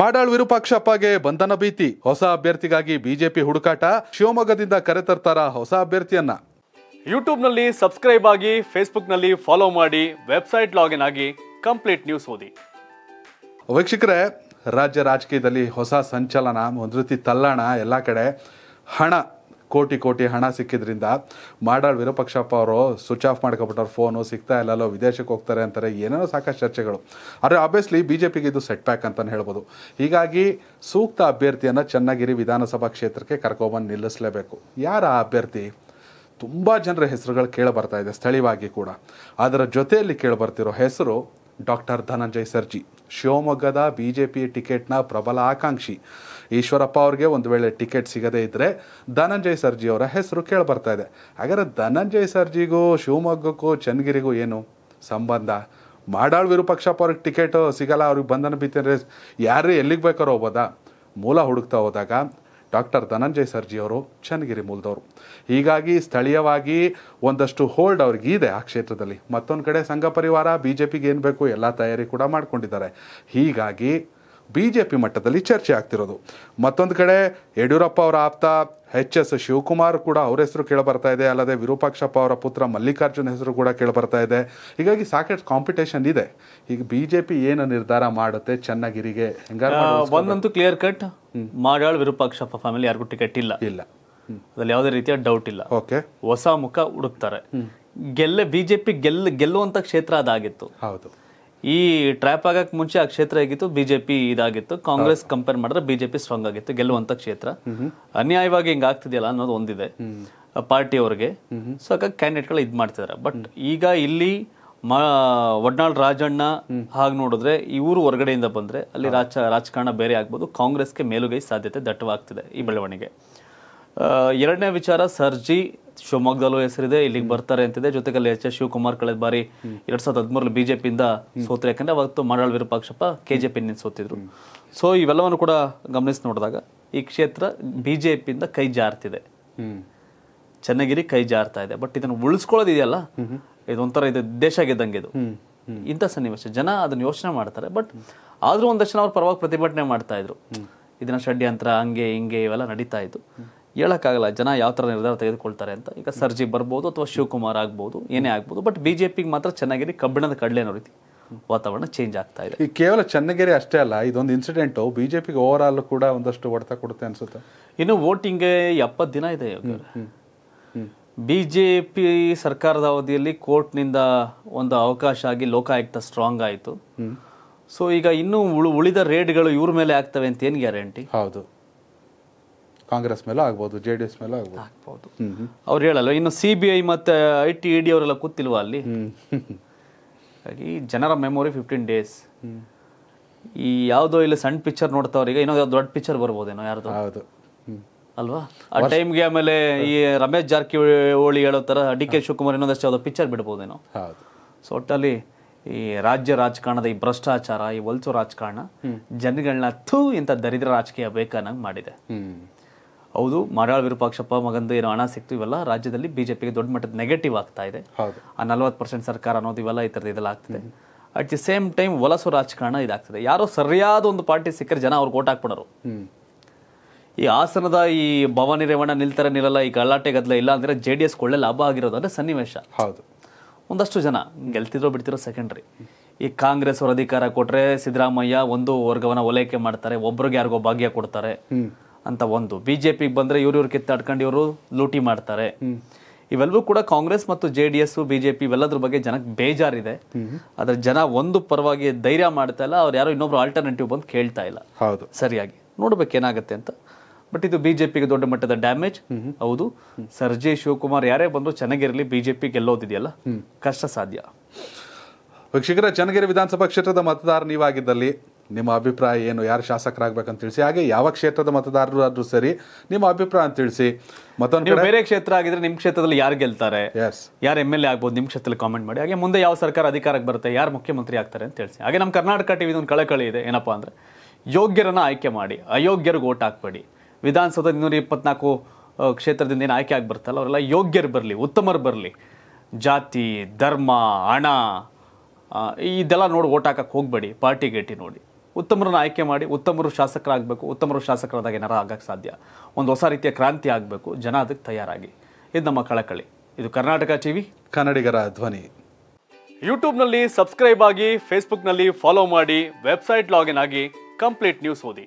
ಮಾಡಾಳ್ ವಿರೂಪಾಕ್ಷಪ್ಪಗೆ ಬಂಧನ ಭೀತಿ ಹೊಸ ಅಭ್ಯರ್ಥಿಗಾಗಿ ಬಿಜೆಪಿ ಹುಡುಕಾಟ ಶಿವಮೊಗ್ಗದಿಂದ ಕರೆತರ್ತಾರ ಹೊಸ ಅಭ್ಯರ್ಥಿಯನ್ನ ಯೂಟ್ಯೂಬ್ನಲ್ಲಿ ಸಬ್ಸ್ಕ್ರೈಬ್ ಆಗಿ ಫೇಸ್ಬುಕ್ನಲ್ಲಿ ಫಾಲೋ ಮಾಡಿ ವೆಬ್ಸೈಟ್ ಲಾಗಿನ್ ಆಗಿ ಕಂಪ್ಲೀಟ್ ನ್ಯೂಸ್ ಓದಿ ವೀಕ್ಷಕರೇ ರಾಜ್ಯ ರಾಜಕೀಯದಲ್ಲಿ ಹೊಸ ಸಂಚಲನ ಒಂದು ರೀತಿ ತಲ್ಲಣ ಎಲ್ಲ ಕಡೆ ಹಣ ಕೋಟಿ ಕೋಟಿ ಹಣ ಸಿಕ್ಕಿದ್ರಿಂದ ಮಾಡಾಳ್ ವಿರೂಪಾಕ್ಷಪ್ಪ ಅವರು ಸ್ವಿಚ್ ಆಫ್ ಮಾಡ್ಕೊಬಿಟ್ಟವ್ರು ಫೋನು ಸಿಗ್ತಾ ಇಲ್ಲಲ್ಲೋ ವಿದೇಶಕ್ಕೆ ಹೋಗ್ತಾರೆ ಅಂತಾರೆ ಏನೇನೋ ಸಾಕಷ್ಟು ಚರ್ಚೆಗಳು ಆದರೆ ಆಬ್ವಿಯಸ್ಲಿ ಬಿ ಜೆ ಪಿಗೆ ಇದು ಸೆಟ್ ಬ್ಯಾಕ್ ಅಂತಲೇ ಹೇಳ್ಬೋದು ಹೀಗಾಗಿ ಸೂಕ್ತ ಅಭ್ಯರ್ಥಿಯನ್ನು ಚೆನ್ನಗಿರಿ ವಿಧಾನಸಭಾ ಕ್ಷೇತ್ರಕ್ಕೆ ಕರ್ಕೊಬಂದು ನಿಲ್ಲಿಸಲೇಬೇಕು ಯಾರ ಆ ಅಭ್ಯರ್ಥಿ ತುಂಬ ಜನರ ಹೆಸರುಗಳು ಕೇಳಿ ಬರ್ತಾ ಇದೆ ಸ್ಥಳೀಯವಾಗಿ ಕೂಡ ಅದರ ಜೊತೆಯಲ್ಲಿ ಕೇಳಿ ಬರ್ತಿರೋ ಹೆಸರು ಡಾಕ್ಟರ್ ಧನಂಜಯ್ ಸರ್ಜಿ ಶಿವಮೊಗ್ಗದ ಬಿ ಜೆ ಪಿ ಟಿಕೆಟ್ನ ಪ್ರಬಲ ಆಕಾಂಕ್ಷಿ ಈಶ್ವರಪ್ಪ ಅವ್ರಿಗೆ ಒಂದು ವೇಳೆ ಟಿಕೆಟ್ ಸಿಗದೇ ಇದ್ದರೆ ಧನಂಜಯ್ ಸರ್ಜಿ ಅವರ ಹೆಸರು ಬರ್ತಾ ಇದೆ ಹಾಗಾದರೆ ಧನಂಜಯ್ ಸರ್ಜಿಗೂ ಶಿವಮೊಗ್ಗಕ್ಕೂ ಚನ್ನಗಿರಿಗೂ ಏನು ಸಂಬಂಧ ಮಾಡಾಳ್ ವಿರೂಪಾಕ್ಷಪ್ಪ ಅವ್ರಿಗೆ ಟಿಕೆಟು ಸಿಗಲ್ಲ ಅವ್ರಿಗೆ ಬಂಧನ ಬಿತ್ತಂದರೆ ಯಾರು ಎಲ್ಲಿಗೆ ಬೇಕಾದ್ರೂ ಹೋಗೋದಾ ಮೂಲ ಹುಡುಕ್ತಾ ಹೋದಾಗ ಡಾಕ್ಟರ್ ಧನಂಜಯ್ ಸರ್ಜಿ ಅವರು ಚನ್ನಗಿರಿ ಮೂಲದವರು ಹೀಗಾಗಿ ಸ್ಥಳೀಯವಾಗಿ ಒಂದಷ್ಟು ಹೋಲ್ಡ್ ಅವ್ರಿಗಿದೆ ಆ ಕ್ಷೇತ್ರದಲ್ಲಿ ಮತ್ತೊಂದು ಕಡೆ ಸಂಘ ಪರಿವಾರ ಬಿ ಜೆ ಪಿಗೆ ಏನು ಬೇಕು ಎಲ್ಲ ತಯಾರಿ ಕೂಡ ಮಾಡ್ಕೊಂಡಿದ್ದಾರೆ ಹೀಗಾಗಿ ಬಿ ಜೆ ಪಿ ಮಟ್ಟದಲ್ಲಿ ಚರ್ಚೆ ಆಗ್ತಿರೋದು ಮತ್ತೊಂದು ಕಡೆ ಯಡಿಯೂರಪ್ಪ ಅವರ ಆಪ್ತ ಎಚ್ ಎಸ್ ಶಿವಕುಮಾರ್ ಕೂಡ ಅವ್ರ ಹೆಸರು ಕೇಳಬರ್ತಾ ಇದೆ ಅಲ್ಲದೆ ವಿರೂಪಾಕ್ಷಪ್ಪ ಅವರ ಪುತ್ರ ಮಲ್ಲಿಕಾರ್ಜುನ್ ಹೆಸರು ಕೂಡ ಕೇಳಬರ್ತಾ ಇದೆ ಹೀಗಾಗಿ ಸಾಕಷ್ಟು ಕಾಂಪಿಟೇಷನ್ ಇದೆ ಈಗ ಬಿ ಜೆ ಪಿ ಏನು ನಿರ್ಧಾರ ಮಾಡುತ್ತೆ ಚೆನ್ನಾಗಿರಿಗೆ ಒಂದಂತೂ clear cut Madal Virupakshappa family ಯಾರಿಗೂ ಟಿಕೆಟ್ ಇಲ್ಲ ಇಲ್ಲ ಅದ್ರಲ್ಲಿ ಯಾವುದೇ ರೀತಿಯ ಡೌಟ್ ಇಲ್ಲ ಓಕೆ ಹೊಸ ಮುಖ ಹುಡುಕ್ತಾರೆ ಗೆಲ್ಲ ಬಿಜೆಪಿ ಗೆಲ್ಲ ಗೆಲ್ಲುವಂತ ಕ್ಷೇತ್ರ ಅದಾಗಿತ್ತು ಹೌದು ಈ ಟ್ರ್ಯಾಪ್ ಆಗಕ್ಕೆ ಮುಂಚೆ ಆ ಕ್ಷೇತ್ರ ಹೇಗಿತ್ತು ಬಿಜೆಪಿ ಇದಾಗಿತ್ತು ಕಾಂಗ್ರೆಸ್ ಕಂಪೇರ್ ಮಾಡಿದ್ರೆ ಬಿಜೆಪಿ ಸ್ಟ್ರಾಂಗ್ ಆಗಿತ್ತು ಗೆಲ್ಲುವಂತ ಕ್ಷೇತ್ರ ಅನ್ಯಾಯವಾಗಿ ಆಗ್ತಿದೆಯಲ್ಲ ಅನ್ನೋದು ಒಂದಿದೆ ಪಾರ್ಟಿಯವ್ರಿಗೆ ಸೊ ಹಾಗಾಗಿ ಕ್ಯಾಂಡಿಡೇಟ್ಗಳು ಇದ್ ಮಾಡ್ತಿದಾರೆ ಬಟ್ ಈಗ ಇಲ್ಲಿ ಮ ಒಡ್ನಾಳ್ ರಾಜಣ್ಣ ಹಾಗೆ ನೋಡಿದ್ರೆ ಇವರು ಹೊರಗಡೆಯಿಂದ ಬಂದ್ರೆ ಅಲ್ಲಿ ರಾಜ ರಾಜಕಾರಣ ಬೇರೆ ಆಗ್ಬೋದು ಕಾಂಗ್ರೆಸ್ಗೆ ಮೇಲುಗೈ ಸಾಧ್ಯತೆ ದಟ್ಟವಾಗ್ತಿದೆ ಈ ಬೆಳವಣಿಗೆ ಎರಡನೇ ವಿಚಾರ ಸರ್ಜಿ ಶಿವಮೊಗ್ಗದಲ್ಲೂ ಹೆಸರಿದೆ ಇಲ್ಲಿಗೆ ಬರ್ತಾರೆ ಅಂತಿದೆ ಅಲ್ಲಿ ಎಚ್ ಎಸ್ ಶಿವಕುಮಾರ್ ಕಳೆದ ಬಾರಿ ಎರಡ್ ಸಾವಿರದ ಹದಿಮೂರಲ್ಲಿ ಬಿಜೆಪಿಯಿಂದ ಸೋತ್ರಿ ಯಾಕಂದ್ರೆ ಅವತ್ತು ಮಾಡಾಳ್ ವಿರೂಪಾಕ್ಷಪ್ಪ ಕೆಜೆಪಿಯಿಂದ ಸೋತಿದ್ರು ಸೊ ಇವೆಲ್ಲವನ್ನು ಕೂಡ ಗಮನಿಸಿ ನೋಡಿದಾಗ ಈ ಕ್ಷೇತ್ರ ಬಿಜೆಪಿಯಿಂದ ಕೈ ಜಾರ್ತಿದೆ ಚನ್ನಗಿರಿ ಕೈ ಜಾರ್ತಾ ಇದೆ ಬಟ್ ಇದನ್ನು ಉಳಿಸ್ಕೊಳ್ಳೋದಿದೆಯಲ್ಲ ಇದೊಂಥರ ಇದು ದೇಶ ಆಗಿದ್ದಂಗೆ ಇದು ಇಂಥ ಸನ್ನಿವೇಶ ಜನ ಅದನ್ನ ಯೋಚನೆ ಮಾಡ್ತಾರೆ ಬಟ್ ಆದ್ರೂ ಒಂದಷ್ಟು ಅವ್ರ ಪರವಾಗಿ ಪ್ರತಿಭಟನೆ ಮಾಡ್ತಾ ಇದ್ರು ಇದನ್ನ ಷಡ್ಯಂತ್ರ ಹಂಗೆ ಹಿಂಗೆ ಇವೆಲ್ಲ ನಡೀತಾ ಇತ್ತು ಹೇಳೋಕ್ಕಾಗಲ್ಲ ಜನ ಯಾವ ಥರ ನಿರ್ಧಾರ ತೆಗೆದುಕೊಳ್ತಾರೆ ಅಂತ ಈಗ ಸರ್ಜಿ ಬರ್ಬೋದು ಅಥವಾ ಶಿವಕುಮಾರ್ ಆಗ್ಬೋದು ಏನೇ ಆಗ್ಬೋದು ಬಟ್ ಬಿ ಜೆ ಪಿಗೆ ಮಾತ್ರ ಚೆನ್ನಾಗಿರಿ ಕಬ್ಬಿಣದ ಕಡಲೆ ಅನ್ನೋ ರೀತಿ ವಾತಾವರಣ ಚೇಂಜ್ ಆಗ್ತಾ ಇದೆ ಈ ಕೇವಲ ಚನ್ನಗಿರಿ ಅಷ್ಟೇ ಅಲ್ಲ ಇದೊಂದು ಇನ್ಸಿಡೆಂಟು ಬಿ ಜೆ ಪಿಗೆ ಓವರ್ ಆಲ್ ಕೂಡ ಒಂದಷ್ಟು ಹೊಡೆತ ಕೊಡುತ್ತೆ ಅನ್ಸುತ್ತೆ ಇನ್ನು ವೋಟಿಂಗ್ ಎಪ್ಪತ್ತು ದಿನ ಇದೆ ಬಿ ಜೆ ಪಿ ಸರ್ಕಾರದ ಅವಧಿಯಲ್ಲಿ ಕೋರ್ಟ್ನಿಂದ ಒಂದು ಅವಕಾಶ ಆಗಿ ಲೋಕಾಯುಕ್ತ ಸ್ಟ್ರಾಂಗ್ ಆಯಿತು ಸೊ ಈಗ ಇನ್ನೂ ಉಳಿದ ರೇಡ್ಗಳು ಇವ್ರ ಮೇಲೆ ಆಗ್ತವೆ ಅಂತ ಏನು ಗ್ಯಾರಂಟಿ ಹೌದು ಕಾಂಗ್ರೆಸ್ ಮೇಲೆ ಆಗ್ಬೋದು ಜೆ ಡಿ ಎಸ್ ಮೇಲೆ ಆಗ್ಬೋದು ಅವ್ರು ಹೇಳಲ್ಲ ಇನ್ನು ಸಿ ಬಿ ಐ ಮತ್ತು ಐ ಟಿ ಇ ಡಿ ಅವರೆಲ್ಲ ಕೂತಿಲ್ವಾ ಅಲ್ಲಿ ಹಾಗಾಗಿ ಜನರ ಮೆಮೊರಿ ಫಿಫ್ಟೀನ್ ಡೇಸ್ ಈ ಯಾವುದೋ ಇಲ್ಲಿ ಸಣ್ಣ ಪಿಕ್ಚರ್ ಈಗ ಇನ್ನೊಂದು ದೊಡ್ಡ ಪಿಕ್ಚರ್ ಬರ್ಬೋದೇನೋ ಯಾರ್ದು ಹೌದು ಅಲ್ವಾ ಆ ಟೈಮ್ಗೆ ಆಮೇಲೆ ಈ ರಮೇಶ್ ಜಾರಕಿಹೊಳಿ ಹೇಳೋ ತರ ಡಿ ಕೆ ಶಿವಕುಮಾರ್ ಇನ್ನೊಂದಷ್ಟು ಯಾವುದೋ ಪಿಕ್ಚರ್ ಬಿಡ್ಬೋದೇನೋ ಹೌದು ಸೊ ಒಟ್ಟಲ್ಲಿ ಈ ರಾಜ್ಯ ರಾಜಕಾರಣದ ಈ ಭ್ರಷ್ಟಾಚಾರ ಈ ಒಲ್ಸು ರಾಜಕಾರಣ ಜನಗಳನ್ನ ಥೂ ಇಂಥ ದರಿದ್ರ ರಾಜಕೀಯ ಬೇಕನ್ನಂಗೆ ಮಾಡಿದೆ ಹೌದು ಮಾರಾಳ್ ವಿರೂಪಾಕ್ಷಪ್ಪ ಮಗಂದು ಏನೋ ಹಣ ಸಿಕ್ತು ಇವೆಲ್ಲ ರಾಜ್ಯದಲ್ಲಿ ಬಿಜೆಪಿಗೆ ದೊಡ್ಡ ಮಟ್ಟದ ನೆಗೆಟಿವ್ ಆಗ್ತಾ ಇದೆ ಆ ನಲವತ್ತು ಪರ್ಸೆಂಟ್ ಸರ್ಕಾರ ಅನ್ನೋದು ಇವೆಲ್ಲ ಈ ಥರದ ಇದೆಲ್ಲ ಆಗ್ತಿದೆ ಅಟ್ ದಿ ಸೇಮ್ ಟೈಮ್ ವಲಸು ರಾಜಕಾರಣ ಇದಾಗ್ತದೆ ಯಾರೋ ಸರಿಯಾದ ಒಂದು ಪಾರ್ಟಿ ಸಿಕ್ಕರೆ ಜನ ಅವ್ರಿಗೆ ಓಟ್ ಹಾಕ್ಬಿಡೋರು ಈ ಹಾಸನದ ಈ ಭವಾನಿ ರೇವಣ್ಣ ನಿಲ್ತಾರೆ ನಿಲ್ಲಲ್ಲ ಈ ಗಲಾಟೆ ಗದ್ದಲ ಇಲ್ಲ ಅಂದರೆ ಜೆ ಡಿ ಎಸ್ ಒಳ್ಳೆ ಲಾಭ ಆಗಿರೋದು ಅಂದರೆ ಸನ್ನಿವೇಶ ಹೌದು ಒಂದಷ್ಟು ಜನ ಗೆಲ್ತಿದ್ರೋ ಬಿಡ್ತಿರೋ ಸೆಕೆಂಡ್ರಿ ಈ ಕಾಂಗ್ರೆಸ್ ಅವರು ಅಧಿಕಾರ ಕೊಟ್ಟರೆ ಸಿದ್ದರಾಮಯ್ಯ ಒಂದು ವರ್ಗವನ್ನು ಓಲೈಕೆ ಮಾಡ್ತಾರೆ ಒಬ್ರಿಗೆ ಯಾರಿಗೋ ಭಾಗ್ಯ ಕೊಡ್ತಾರೆ ಅಂತ ಒಂದು ಬಿ ಬಂದ್ರೆ ಪಿಗೆ ಇವ್ರ ಇವ್ರು ಇವ್ರು ಕಿತ್ತಾಡ್ಕೊಂಡು ಇವರು ಲೂಟಿ ಮಾಡ್ತಾರೆ ಇವೆಲ್ಲವೂ ಕೂಡ ಕಾಂಗ್ರೆಸ್ ಮತ್ತು J D S B J P ಇವೆಲ್ಲದ್ರ ಬಗ್ಗೆ ಜನಕ್ಕೆ ಬೇಜಾರಿದೆ ಆದರೆ ಜನ ಒಂದು ಪರವಾಗಿ ಧೈರ್ಯ ಮಾಡ್ತಾ ಇಲ್ಲ ಅವ್ರು ಯಾರೋ ಇನ್ನೊಬ್ರು ಆಲ್ಟರ್ನೇಟಿವ್ ಬಂದು ಕೇಳ್ತಾ ಇಲ್ಲ ಹೌದು ಸರಿಯಾಗಿ ನೋಡ್ಬೇಕು ಏನಾಗುತ್ತೆ ಅಂತ ಬಟ್ ಇದು ಬಿಜೆಪಿಗೆ ದೊಡ್ಡ ಮಟ್ಟದ ಡ್ಯಾಮೇಜ್ ಹೌದು ಸರ್ ಜೆ ಶಿವಕುಮಾರ್ ಯಾರೇ ಬಂದರೂ ಚೆನ್ನಾಗಿರಲಿ ಬಿಜೆಪಿ ಗೆಲ್ಲೋದಿದೆಯಲ್ಲ ಕಷ್ಟ ಸಾಧ್ಯ ವೀಕ್ಷಕರ ಚನ್ನಗಿರಿ ವಿಧಾನಸಭಾ ಕ್ಷೇತ್ರದ ಮತದಾರ ನೀವಾಗಿದ್ದಲ್ಲಿ ನಿಮ್ಮ ಅಭಿಪ್ರಾಯ ಏನು ಯಾರು ಶಾಸಕರಾಗಬೇಕಂತ ತಿಳಿಸಿ ಹಾಗೆ ಯಾವ ಕ್ಷೇತ್ರದ ಆದರೂ ಸರಿ ನಿಮ್ಮ ಅಭಿಪ್ರಾಯ ಅಂತ ತಿಳಿಸಿ ಮತ್ತೊಂದು ಬೇರೆ ಕ್ಷೇತ್ರ ಆಗಿದ್ರೆ ನಿಮ್ಮ ಕ್ಷೇತ್ರದಲ್ಲಿ ಯಾರು ಗೆಲ್ತಾರೆ ಯಾರು ಎಮ್ ಎಲ್ ಎ ಆಗ್ಬೋದು ನಿಮ್ಮ ಕ್ಷೇತ್ರದಲ್ಲಿ ಕಾಮೆಂಟ್ ಮಾಡಿ ಹಾಗೆ ಮುಂದೆ ಯಾವ ಸರ್ಕಾರ ಅಧಿಕಾರಕ್ಕೆ ಬರುತ್ತೆ ಯಾರು ಮುಖ್ಯಮಂತ್ರಿ ಆಗ್ತಾರೆ ಅಂತ ತಿಳಿಸಿ ಹಾಗೆ ನಮ್ಮ ಕರ್ನಾಟಕ ಟಿವಿ ಒಂದು ಕಳಕಳಿ ಇದೆ ಏನಪ್ಪ ಅಂದರೆ ಯೋಗ್ಯರನ್ನು ಆಯ್ಕೆ ಮಾಡಿ ಅಯೋಗ್ಯರಿಗೆ ಓಟ್ ಹಾಕಬೇಡಿ ವಿಧಾನಸೌಧ ಇನ್ನೂರ ಇಪ್ಪತ್ನಾಲ್ಕು ಕ್ಷೇತ್ರದಿಂದ ಏನು ಆಯ್ಕೆ ಆಗಿ ಬರ್ತಲ್ಲ ಅವರೆಲ್ಲ ಯೋಗ್ಯರು ಬರಲಿ ಉತ್ತಮರು ಬರಲಿ ಜಾತಿ ಧರ್ಮ ಹಣ ಇದೆಲ್ಲ ನೋಡಿ ಓಟ್ ಹಾಕಕ್ಕೆ ಹೋಗಬೇಡಿ ಪಾರ್ಟಿ ಗೇಟಿ ನೋಡಿ ಉತ್ತಮರನ್ನು ಆಯ್ಕೆ ಮಾಡಿ ಉತ್ತಮರು ಶಾಸಕರಾಗಬೇಕು ಉತ್ತಮರು ಶಾಸಕರಾದಾಗ ನೆರ ಆಗಕ್ಕೆ ಸಾಧ್ಯ ಒಂದು ಹೊಸ ರೀತಿಯ ಕ್ರಾಂತಿ ಆಗಬೇಕು ಜನ ಅದಕ್ಕೆ ತಯಾರಾಗಿ ಇದು ನಮ್ಮ ಕಳಕಳಿ ಇದು ಕರ್ನಾಟಕ ಟಿವಿ ಕನ್ನಡಿಗರ ಧ್ವನಿ ಯೂಟ್ಯೂಬ್ನಲ್ಲಿ ಸಬ್ಸ್ಕ್ರೈಬ್ ಆಗಿ ಫೇಸ್ಬುಕ್ನಲ್ಲಿ ಫಾಲೋ ಮಾಡಿ ವೆಬ್ಸೈಟ್ ಲಾಗಿನ್ ಆಗಿ ಕಂಪ್ಲೀಟ್ ನ್ಯೂಸ್ ಓದಿ